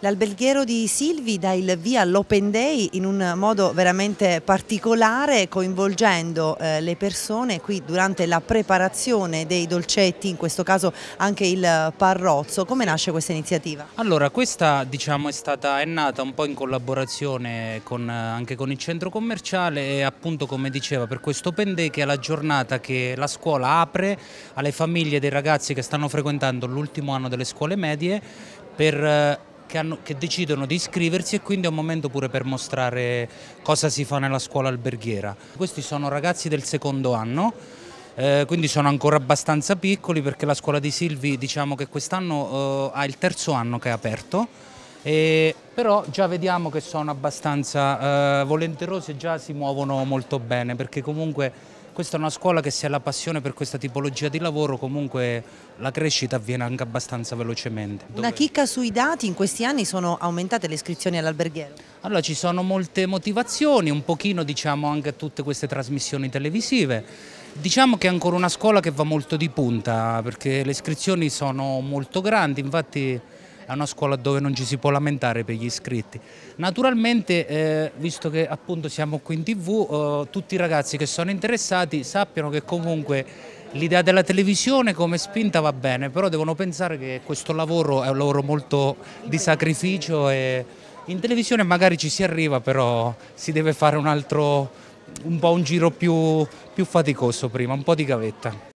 L'alberghiero di Silvi dà il via all'Open Day in un modo veramente particolare coinvolgendo eh, le persone qui durante la preparazione dei dolcetti, in questo caso anche il parrozzo. Come nasce questa iniziativa? Allora questa diciamo, è, stata, è nata un po' in collaborazione con, anche con il centro commerciale e appunto come diceva per questo Open Day che è la giornata che la scuola apre alle famiglie dei ragazzi che stanno frequentando l'ultimo anno delle scuole medie per eh, che, hanno, che decidono di iscriversi e quindi è un momento pure per mostrare cosa si fa nella scuola alberghiera. Questi sono ragazzi del secondo anno eh, quindi sono ancora abbastanza piccoli perché la scuola di Silvi diciamo che quest'anno eh, ha il terzo anno che è aperto e, però già vediamo che sono abbastanza eh, volenterosi e già si muovono molto bene perché comunque questa è una scuola che se ha la passione per questa tipologia di lavoro comunque la crescita avviene anche abbastanza velocemente. Dove... Una chicca sui dati, in questi anni sono aumentate le iscrizioni all'alberghiero? Allora ci sono molte motivazioni, un pochino diciamo anche a tutte queste trasmissioni televisive. Diciamo che è ancora una scuola che va molto di punta perché le iscrizioni sono molto grandi, infatti è una scuola dove non ci si può lamentare per gli iscritti. Naturalmente, eh, visto che appunto siamo qui in tv, eh, tutti i ragazzi che sono interessati sappiano che comunque l'idea della televisione come spinta va bene, però devono pensare che questo lavoro è un lavoro molto di sacrificio e in televisione magari ci si arriva, però si deve fare un altro un po' un giro più, più faticoso prima, un po' di gavetta.